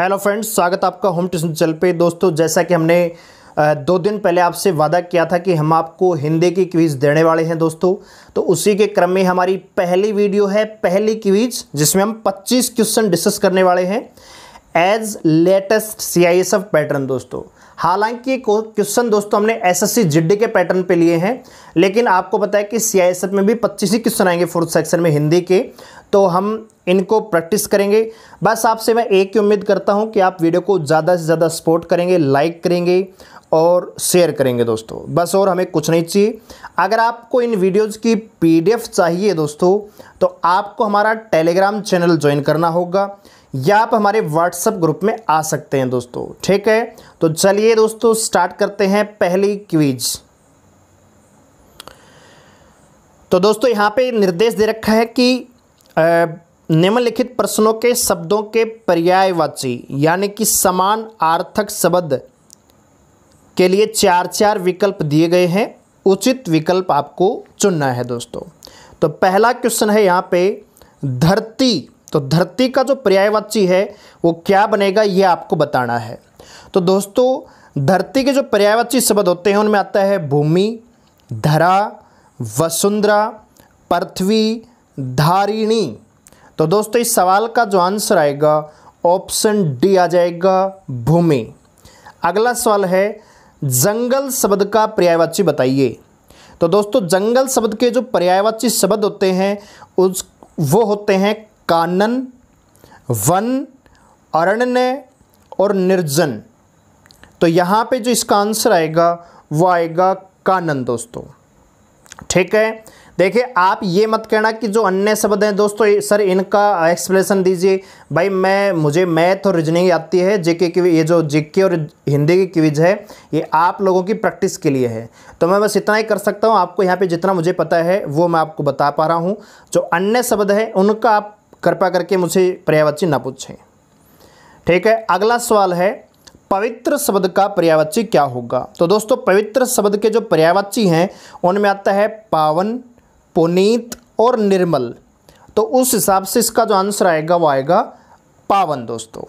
hello friends स्वागत आपका home tuition चल पे दोस्तों जैसा कि हमने दो दिन पहले आपसे वादा किया था कि हम आपको हिंदी की क्विज देने वाले हैं दोस्तों तो उसी के क्रम में हमारी पहली वीडियो है पहली क्विज जिसमें हम 25 क्वेश्चन डिस्कस करने वाले हैं as latest C I S F pattern दोस्तों हालांकि क्वेश्चन दोस्तों हमने एस एस सी के पैटर्न पे लिए हैं लेकिन आपको पता है कि सी आई एस एफ में भी 25 ही क्वेश्चन आएंगे फोर्थ सेक्शन में हिंदी के तो हम इनको प्रैक्टिस करेंगे बस आपसे मैं एक ही उम्मीद करता हूँ कि आप वीडियो को ज़्यादा से ज़्यादा सपोर्ट करेंगे लाइक करेंगे और शेयर करेंगे दोस्तों बस और हमें कुछ नहीं चाहिए अगर आपको इन वीडियोस की पीडीएफ चाहिए दोस्तों तो आपको हमारा टेलीग्राम चैनल ज्वाइन करना होगा या आप हमारे व्हाट्सएप ग्रुप में आ सकते हैं दोस्तों ठीक है तो चलिए दोस्तों स्टार्ट करते हैं पहली क्वीज़ तो दोस्तों यहाँ पे निर्देश दे रखा है कि निम्नलिखित प्रश्नों के शब्दों के पर्यायवाची यानी कि समान आर्थक शब्द के लिए चार चार विकल्प दिए गए हैं उचित विकल्प आपको चुनना है दोस्तों तो पहला क्वेश्चन है यहाँ पे धरती तो धरती का जो पर्यायवाची है वो क्या बनेगा ये आपको बताना है तो दोस्तों धरती के जो पर्यायवाची शब्द होते हैं उनमें आता है भूमि धरा वसुंधरा पृथ्वी धारिणी तो दोस्तों इस सवाल का जो आंसर आएगा ऑप्शन डी आ जाएगा भूमि अगला सवाल है जंगल शब्द का पर्यायवाची बताइए तो दोस्तों जंगल शब्द के जो पर्यायवाची शब्द होते हैं उस वो होते हैं कानन वन अरण्य और निर्जन तो यहाँ पे जो इसका आंसर आएगा वो आएगा कानन दोस्तों ठीक है देखिए आप ये मत कहना कि जो अन्य शब्द हैं दोस्तों सर इनका एक्सप्लेनेशन दीजिए भाई मैं मुझे मैथ और रीजनिंग आती है जेके की ये जो जेके और हिंदी की क्विज है ये आप लोगों की प्रैक्टिस के लिए है तो मैं बस इतना ही कर सकता हूँ आपको यहाँ पे जितना मुझे पता है वो मैं आपको बता पा रहा हूँ जो अन्य शब्द है उनका आप कृपा करके मुझे पर्यावची ना पूछें ठीक है अगला सवाल है पवित्र शब्द का पर्यावची क्या होगा तो दोस्तों पवित्र शब्द के जो पर्यावची हैं उनमें आता है पावन पुनीत और निर्मल तो उस हिसाब से इसका जो आंसर आएगा वो आएगा पावन दोस्तों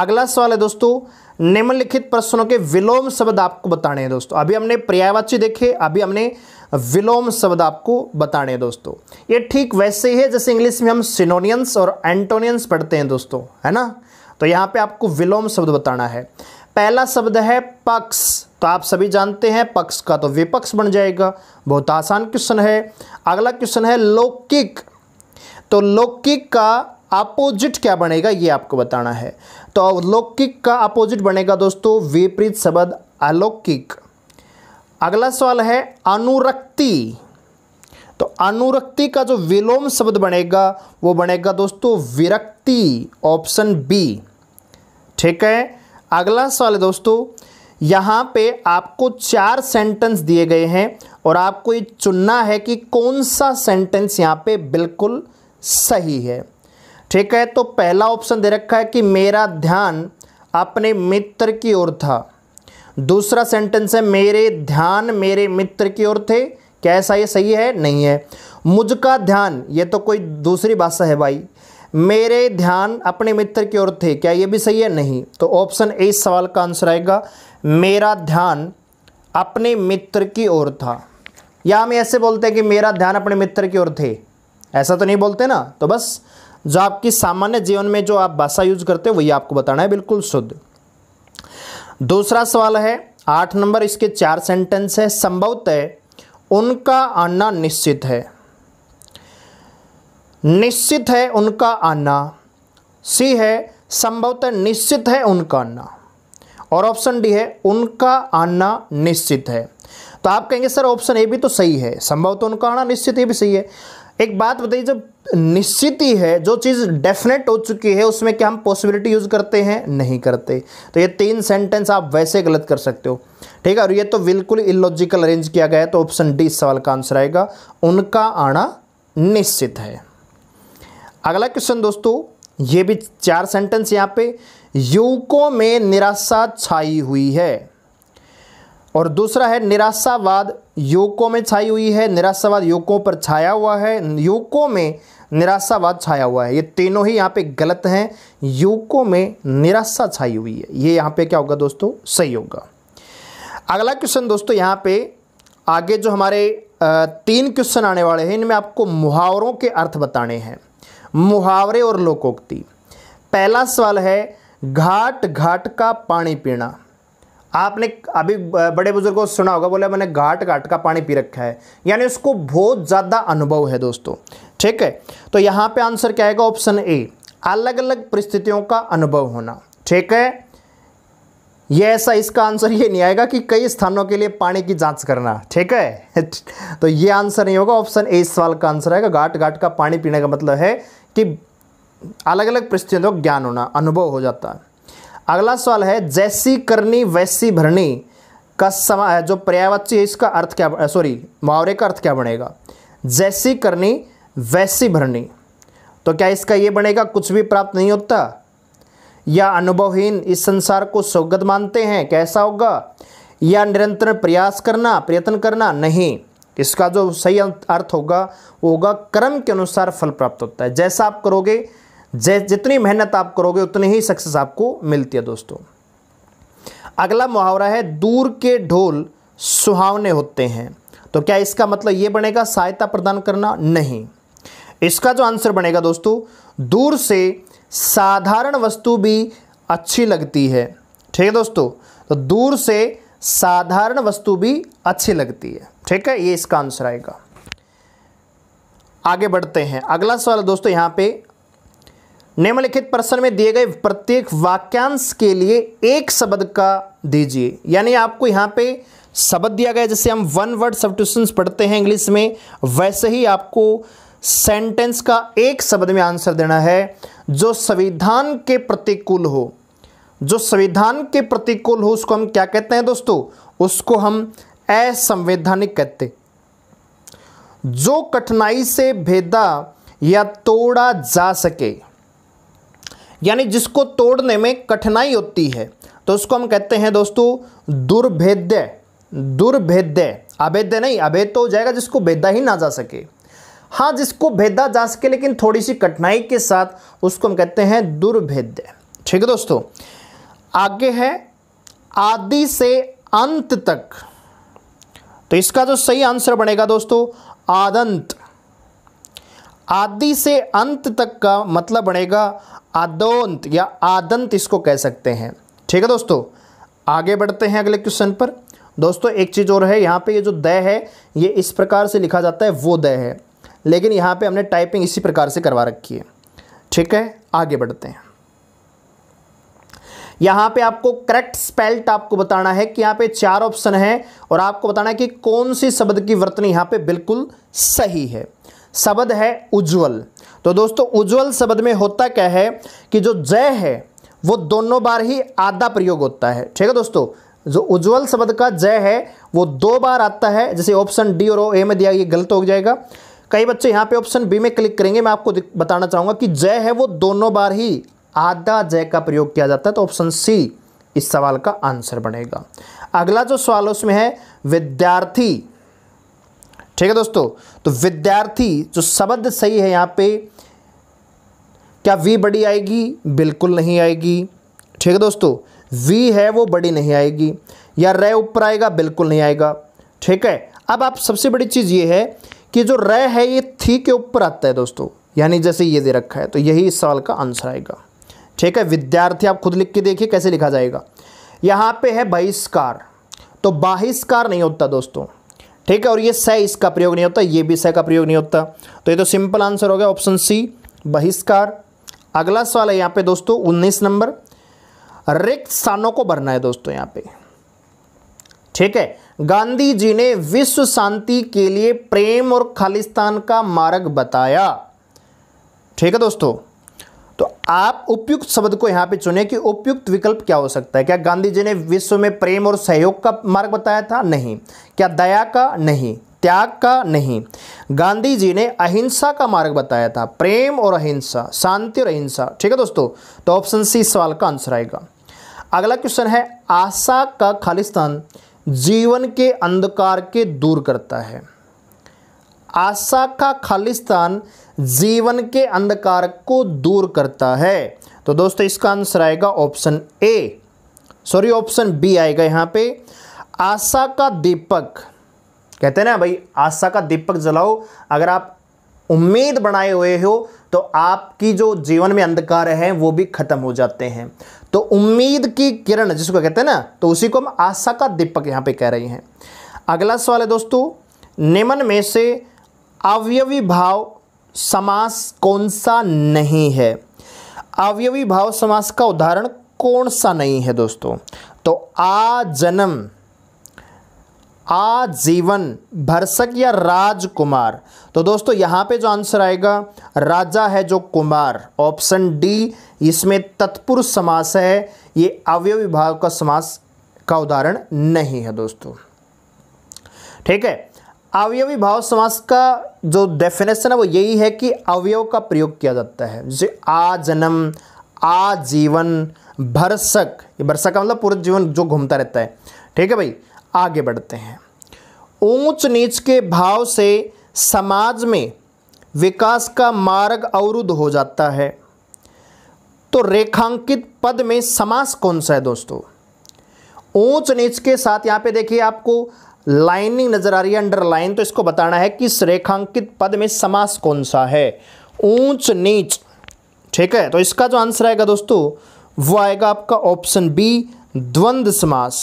अगला सवाल है दोस्तों निम्नलिखित प्रश्नों के विलोम शब्द आपको बताने हैं दोस्तों अभी हमने पर्यायवाची देखे अभी हमने विलोम शब्द आपको बताने हैं दोस्तों ये ठीक वैसे ही है जैसे इंग्लिश में हम सिनोनियंस और एंटोनियंस पढ़ते हैं दोस्तों है ना तो यहाँ पे आपको विलोम शब्द बताना है पहला शब्द है पक्ष तो आप सभी जानते हैं पक्ष का तो विपक्ष बन जाएगा बहुत आसान क्वेश्चन है अगला क्वेश्चन है लौकिक तो लौकिक का अपोजिट क्या बनेगा ये आपको बताना है तो लौकिक का अपोजिट बनेगा दोस्तों विपरीत शब्द अलौकिक अगला सवाल है अनुरक्ति तो अनुरक्ति का जो विलोम शब्द बनेगा वो बनेगा दोस्तों विरक्ति ऑप्शन बी ठीक है अगला सवाल है दोस्तों यहाँ पे आपको चार सेंटेंस दिए गए हैं और आपको ये चुनना है कि कौन सा सेंटेंस यहाँ पे बिल्कुल सही है ठीक है तो पहला ऑप्शन दे रखा है कि मेरा ध्यान अपने मित्र की ओर था दूसरा सेंटेंस है मेरे ध्यान मेरे मित्र की ओर थे क्या ऐसा ये सही है नहीं है मुझका ध्यान ये तो कोई दूसरी भाषा है भाई मेरे ध्यान अपने मित्र की ओर थे क्या ये भी सही है नहीं तो ऑप्शन ए इस सवाल का आंसर आएगा मेरा ध्यान अपने मित्र की ओर था या हम ऐसे बोलते हैं कि मेरा ध्यान अपने मित्र की ओर थे ऐसा तो नहीं बोलते ना तो बस जो आपकी सामान्य जीवन में जो आप भाषा यूज करते हो वही आपको बताना है बिल्कुल शुद्ध दूसरा सवाल है आठ नंबर इसके चार सेंटेंस है संभवतः उनका आना निश्चित है निश्चित है उनका आना सी है संभवतः निश्चित है उनका आना और ऑप्शन डी है उनका आना निश्चित है तो आप कहेंगे सर ऑप्शन ए भी तो सही है संभवतः उनका आना निश्चित ये भी सही है एक बात बताइए जब निश्चित ही है जो चीज़ डेफिनेट हो चुकी है उसमें क्या हम पॉसिबिलिटी यूज़ करते हैं नहीं करते तो ये तीन सेंटेंस आप वैसे गलत कर सकते हो ठीक है और ये तो बिल्कुल इलॉजिकल अरेंज किया गया है तो ऑप्शन डी सवाल का आंसर आएगा उनका आना निश्चित है अगला क्वेश्चन दोस्तों ये भी चार सेंटेंस यहाँ पे युवकों में निराशा छाई हुई है और दूसरा है निराशावाद युवकों में छाई हुई है निराशावाद युवकों पर छाया हुआ है युवकों में निराशावाद छाया हुआ है ये तीनों ही यहाँ पे गलत हैं युवकों में निराशा छाई हुई है ये यहाँ पे क्या होगा दोस्तों सही होगा अगला क्वेश्चन दोस्तों यहाँ पे आगे जो हमारे तीन क्वेश्चन आने वाले हैं इनमें आपको मुहावरों के अर्थ बताने हैं मुहावरे और लोकोक्ति पहला सवाल है घाट घाट का पानी पीना आपने अभी बड़े बुजुर्गों को सुना होगा बोले मैंने घाट घाट का पानी पी रखा है यानी उसको बहुत ज़्यादा अनुभव है दोस्तों ठीक है तो यहाँ पे आंसर क्या आएगा ऑप्शन ए अलग अलग परिस्थितियों का अनुभव होना ठीक है ये ऐसा इसका आंसर ये नहीं आएगा कि कई स्थानों के लिए पानी की जांच करना ठीक है तो ये आंसर नहीं होगा ऑप्शन ए इस सवाल का आंसर आएगा घाट घाट का पानी पीने का मतलब है कि अलग अलग परिस्थितियों का ज्ञान होना अनुभव हो जाता है अगला सवाल है जैसी करनी वैसी भरनी का समा है जो पर्यायवाची है इसका अर्थ क्या सॉरी मुहावरे का अर्थ क्या बनेगा जैसी करनी वैसी भरनी तो क्या इसका ये बनेगा कुछ भी प्राप्त नहीं होता या अनुभवहीन इस संसार को सौगत मानते हैं कैसा होगा या निरंतर प्रयास करना प्रयत्न करना नहीं इसका जो सही अर्थ होगा वो होगा कर्म के अनुसार फल प्राप्त होता है जैसा आप करोगे जै जितनी मेहनत आप करोगे उतनी ही सक्सेस आपको मिलती है दोस्तों अगला मुहावरा है दूर के ढोल सुहावने होते हैं तो क्या इसका मतलब ये बनेगा सहायता प्रदान करना नहीं इसका जो आंसर बनेगा दोस्तों दूर से साधारण वस्तु भी अच्छी लगती है ठीक है दोस्तों तो दूर से साधारण वस्तु भी अच्छी लगती है ठीक है ये इसका आंसर आएगा आगे बढ़ते हैं अगला सवाल दोस्तों यहां पे निम्नलिखित प्रश्न में दिए गए प्रत्येक वाक्यांश के लिए एक शब्द का दीजिए यानी आपको यहां पे शब्द दिया गया जैसे हम वन वर्ड सब पढ़ते हैं इंग्लिश में वैसे ही आपको सेंटेंस का एक शब्द में आंसर देना है जो संविधान के प्रतिकूल हो जो संविधान के प्रतिकूल हो उसको हम क्या कहते हैं दोस्तों उसको हम असंवैधानिक कहते जो कठिनाई से भेदा या तोड़ा जा सके यानी जिसको तोड़ने में कठिनाई होती है तो उसको हम कहते हैं दोस्तों दुर्भेद्य दुर्भेद्य अभेद्य नहीं अभेद तो हो जाएगा जिसको भेदा ही ना जा सके हाँ जिसको भेदा जा सके लेकिन थोड़ी सी कठिनाई के साथ उसको हम कहते हैं दुर्भेद्य ठीक है दोस्तों आगे है आदि से अंत तक तो इसका जो सही आंसर बनेगा दोस्तों आदंत आदि से अंत तक का मतलब बनेगा आदोंत या आदंत इसको कह सकते हैं ठीक है दोस्तों आगे बढ़ते हैं अगले क्वेश्चन पर दोस्तों एक चीज़ और है यहाँ पे ये जो दय है ये इस प्रकार से लिखा जाता है वो दय है लेकिन यहाँ पे हमने टाइपिंग इसी प्रकार से करवा रखी है ठीक है आगे बढ़ते हैं यहां पे आपको करेक्ट स्पेल्ट आपको बताना है कि यहां पे चार ऑप्शन है और आपको बताना है कि कौन सी शब्द की वर्तनी यहां पे बिल्कुल सही है शब्द है उज्जवल तो दोस्तों उज्जवल शब्द में होता क्या है कि जो जय है वो दोनों बार ही आधा प्रयोग होता है ठीक है दोस्तों जो उज्जवल शब्द का जय है वो दो बार आता है जैसे ऑप्शन डी और ओ ए में दिया ये गलत हो जाएगा कई बच्चे यहाँ पे ऑप्शन बी में क्लिक करेंगे मैं आपको बताना चाहूंगा कि जय है वो दोनों बार ही आधा जय का प्रयोग किया जाता है तो ऑप्शन सी इस सवाल का आंसर बनेगा अगला जो सवाल उसमें है विद्यार्थी ठीक है दोस्तों तो विद्यार्थी जो शब्द सही है यहां पे क्या वी बड़ी आएगी बिल्कुल नहीं आएगी ठीक है दोस्तों वी है वो बड़ी नहीं आएगी या रे ऊपर आएगा बिल्कुल नहीं आएगा ठीक है अब आप सबसे बड़ी चीज़ ये है कि जो रे है ये थी के ऊपर आता है दोस्तों यानी जैसे ये दे रखा है तो यही इस सवाल का आंसर आएगा ठीक है विद्यार्थी आप खुद लिख के देखिए कैसे लिखा जाएगा यहाँ पे है बहिष्कार तो बाहिष्कार नहीं होता दोस्तों ठीक है और ये स इसका प्रयोग नहीं होता ये भी स का प्रयोग नहीं होता तो ये तो सिंपल आंसर हो गया ऑप्शन सी बहिष्कार अगला सवाल है यहाँ पे दोस्तों उन्नीस नंबर रिक्त स्थानों को भरना है दोस्तों यहाँ पे ठीक है गांधी जी ने विश्व शांति के लिए प्रेम और खालिस्तान का मार्ग बताया ठीक है दोस्तों तो आप उपयुक्त शब्द को यहां पे चुने कि उपयुक्त विकल्प क्या हो सकता है क्या गांधी जी ने विश्व में प्रेम और सहयोग का मार्ग बताया था नहीं क्या दया का नहीं त्याग का नहीं गांधी जी ने अहिंसा का मार्ग बताया था प्रेम और अहिंसा शांति और अहिंसा ठीक है दोस्तों तो ऑप्शन सी सवाल का आंसर आएगा अगला क्वेश्चन है आशा का खालिस्तान जीवन के अंधकार के दूर करता है आशा का खालिस्तान जीवन के अंधकार को दूर करता है तो दोस्तों इसका आंसर आएगा option A sorry option B आएगा यहां पे आशा का दीपक कहते हैं ना भाई आशा का दीपक जलाओ अगर आप उम्मीद बनाए हुए हो तो आपकी जो जीवन में अंधकार है वो भी खत्म हो जाते हैं तो उम्मीद की किरण जिसको कहते हैं ना तो उसी को हम आशा का दीपक यहां पे कह रहे हैं अगला सवाल है दोस्तों निमन में से अवयवी भाव समास कौन सा नहीं है अवयवी भाव समास का उदाहरण कौन सा नहीं है दोस्तों तो आ जन्म आ जीवन भरसक या राजकुमार तो दोस्तों यहां पे जो आंसर आएगा राजा है जो कुमार ऑप्शन डी इसमें तत्पुरुष समास है ये अवयवी भाव का समास का उदाहरण नहीं है दोस्तों ठीक है अवयवी भाव समास का जो डेफिनेशन है वो यही है कि अवयव का प्रयोग किया जाता है जैसे आ जन्म जीवन भरसक ये भरसक का मतलब पूरा जीवन जो घूमता रहता है ठीक है भाई आगे बढ़ते हैं ऊंच नीच के भाव से समाज में विकास का मार्ग अवरुद्ध हो जाता है तो रेखांकित पद में समास कौन सा है दोस्तों ऊंच नीच के साथ यहां पे देखिए आपको लाइनिंग नजर आ रही है अंडरलाइन तो इसको बताना है कि रेखांकित पद में समास कौन सा है ऊंच नीच ठीक है तो इसका जो आंसर आएगा दोस्तों वो आएगा आपका ऑप्शन बी द्वंद समास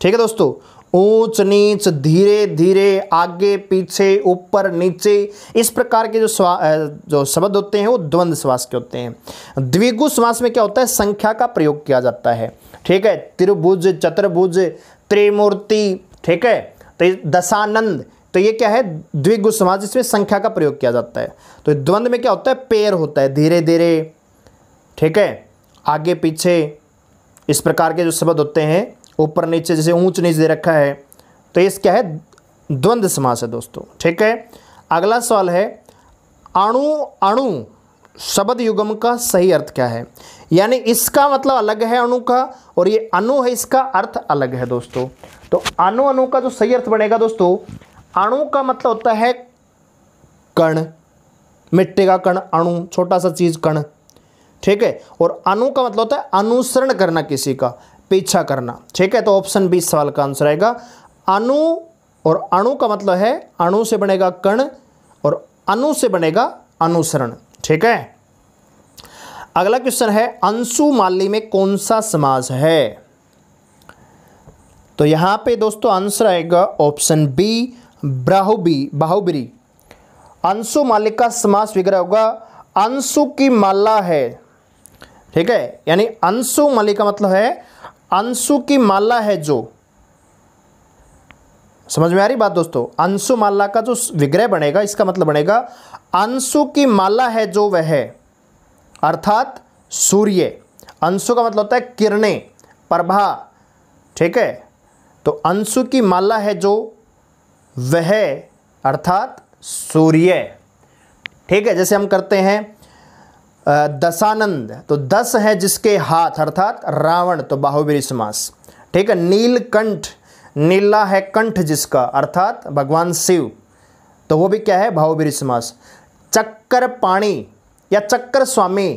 ठीक है दोस्तों ऊंच नीच धीरे धीरे आगे पीछे ऊपर नीचे इस प्रकार के जो जो शब्द होते हैं वो द्वंद्व समास के होते हैं द्विगु समास में क्या होता है संख्या का प्रयोग किया जाता है ठीक है त्रिभुज चतुर्भुज त्रिमूर्ति ठीक है तो दशानंद तो ये क्या है द्विगु समाज इसमें संख्या का प्रयोग किया जाता है तो द्वंद्व में क्या होता है पेयर होता है धीरे धीरे ठीक है आगे पीछे इस प्रकार के जो शब्द होते हैं ऊपर नीचे जैसे ऊंच नीच दे रखा है तो ये क्या है द्वंद्व समास है दोस्तों ठीक है अगला सवाल है अणु अणु शब्द युगम का सही अर्थ क्या है यानी इसका मतलब अलग है अणु का और ये अणु है इसका अर्थ अलग है दोस्तों तो अणु अणु का जो सही अर्थ बनेगा दोस्तों अणु का मतलब होता है कण मिट्टी का कण अणु छोटा सा चीज कण ठीक है और अणु का मतलब होता है अनुसरण करना किसी का पीछा करना ठीक है तो ऑप्शन बी सवाल का आंसर आएगा अणु और अणु का मतलब है अणु से बनेगा कण और अणु से बनेगा अनुसरण ठीक है अगला क्वेश्चन है अंशु माली में कौन सा समाज है तो यहां पे दोस्तों आंसर आएगा ऑप्शन बी ब्राहुबी बाहुबरी अंशु मालिक का समास विग्रह होगा अंशु की माला है ठीक है यानी अंशु मालिक का मतलब है अंशु की माला है जो समझ में आ रही बात दोस्तों अंशु माला का जो विग्रह बनेगा इसका मतलब बनेगा अंशु की माला है जो वह है अर्थात सूर्य अंशु का मतलब होता है किरणें प्रभा ठीक है तो अंशु की माला है जो वह अर्थात सूर्य ठीक है जैसे हम करते हैं दशानंद तो दस है जिसके हाथ अर्थात रावण तो बाहुबली समास ठीक है नीलकंठ नीला है कंठ जिसका अर्थात भगवान शिव तो वो भी क्या है बाहुबली समास चक्कर पाणी या चक्कर स्वामी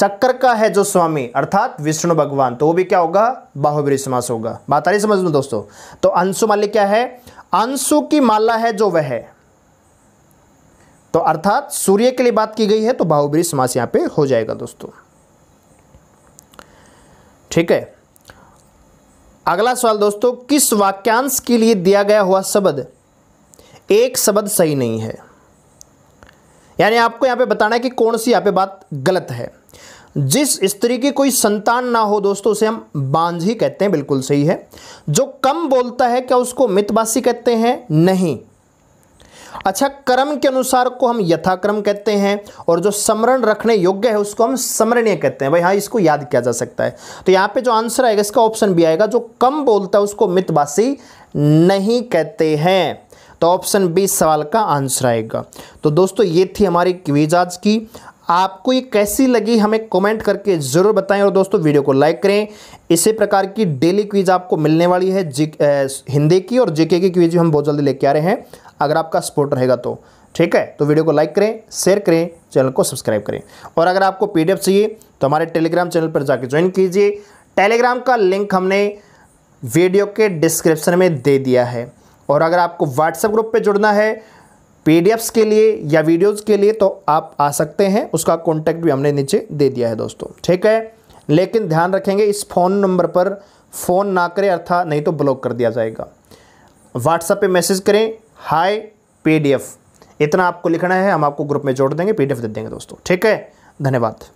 चक्कर का है जो स्वामी अर्थात विष्णु भगवान तो वो भी क्या होगा बाहुबली समास होगा बात आ रही समझ में दोस्तों तो अंशु मालिक क्या है अंशु की माला है जो वह है तो अर्थात सूर्य के लिए बात की गई है तो बाहुबली समास यहां पे हो जाएगा दोस्तों ठीक है अगला सवाल दोस्तों किस वाक्यांश के लिए दिया गया हुआ शब्द एक शब्द सही नहीं है यानी आपको यहाँ पे बताना है कि कौन सी यहाँ पे बात गलत है जिस स्त्री की कोई संतान ना हो दोस्तों उसे हम बांझी कहते हैं बिल्कुल सही है जो कम बोलता है क्या उसको मितवासी कहते हैं नहीं अच्छा कर्म के अनुसार को हम यथाक्रम कहते हैं और जो समरण रखने योग्य है उसको हम समरणीय कहते हैं भाई हाँ इसको याद किया जा सकता है तो यहाँ पे जो आंसर आएगा इसका ऑप्शन भी आएगा जो कम बोलता है उसको मितवासी नहीं कहते हैं तो ऑप्शन बी सवाल का आंसर आएगा तो दोस्तों ये थी हमारी क्वीज आज की आपको ये कैसी लगी हमें कमेंट करके ज़रूर बताएं और दोस्तों वीडियो को लाइक करें इसी प्रकार की डेली क्वीज आपको मिलने वाली है जी हिंदी की और जीके की क्वीज हम बहुत जल्दी लेके आ रहे हैं अगर आपका सपोर्ट रहेगा तो ठीक है तो वीडियो को लाइक करें शेयर करें चैनल को सब्सक्राइब करें और अगर आपको पी चाहिए तो हमारे टेलीग्राम चैनल पर जाके ज्वाइन कीजिए टेलीग्राम का लिंक हमने वीडियो के डिस्क्रिप्शन में दे दिया है और अगर आपको व्हाट्सएप ग्रुप पे जुड़ना है पी के लिए या वीडियोस के लिए तो आप आ सकते हैं उसका कॉन्टैक्ट भी हमने नीचे दे दिया है दोस्तों ठीक है लेकिन ध्यान रखेंगे इस फ़ोन नंबर पर फ़ोन ना करें अर्थात नहीं तो ब्लॉक कर दिया जाएगा व्हाट्सएप पे मैसेज करें हाय पी इतना आपको लिखना है हम आपको ग्रुप में जोड़ देंगे पी दे देंगे दोस्तों ठीक है धन्यवाद